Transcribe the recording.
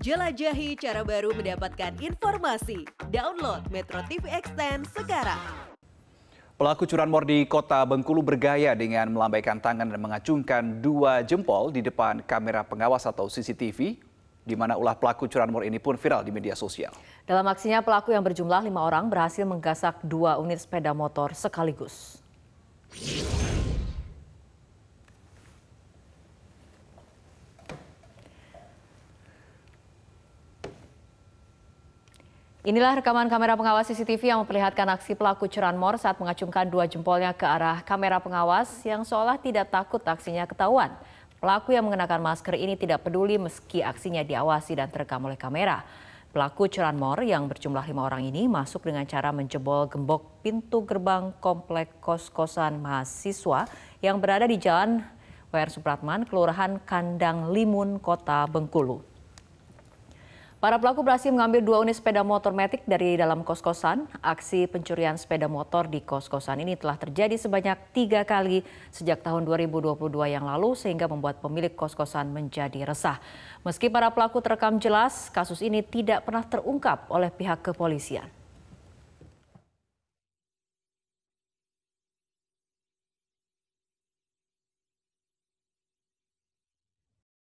Jelajahi cara baru mendapatkan informasi. Download Metro TV Extend sekarang. Pelaku curanmor di kota Bengkulu bergaya dengan melambaikan tangan dan mengacungkan dua jempol di depan kamera pengawas atau CCTV di mana ulah pelaku curanmor ini pun viral di media sosial. Dalam aksinya pelaku yang berjumlah lima orang berhasil menggasak dua unit sepeda motor sekaligus. Inilah rekaman kamera pengawas CCTV yang memperlihatkan aksi pelaku curanmor saat mengacungkan dua jempolnya ke arah kamera pengawas yang seolah tidak takut aksinya ketahuan. Pelaku yang mengenakan masker ini tidak peduli meski aksinya diawasi dan terekam oleh kamera. Pelaku curanmor yang berjumlah lima orang ini masuk dengan cara menjebol gembok pintu gerbang komplek kos-kosan mahasiswa yang berada di jalan WR Supratman, Kelurahan Kandang Limun, Kota Bengkulu. Para pelaku berhasil mengambil dua unit sepeda motor metik dari dalam kos-kosan. Aksi pencurian sepeda motor di kos-kosan ini telah terjadi sebanyak tiga kali sejak tahun 2022 yang lalu sehingga membuat pemilik kos-kosan menjadi resah. Meski para pelaku terekam jelas, kasus ini tidak pernah terungkap oleh pihak kepolisian.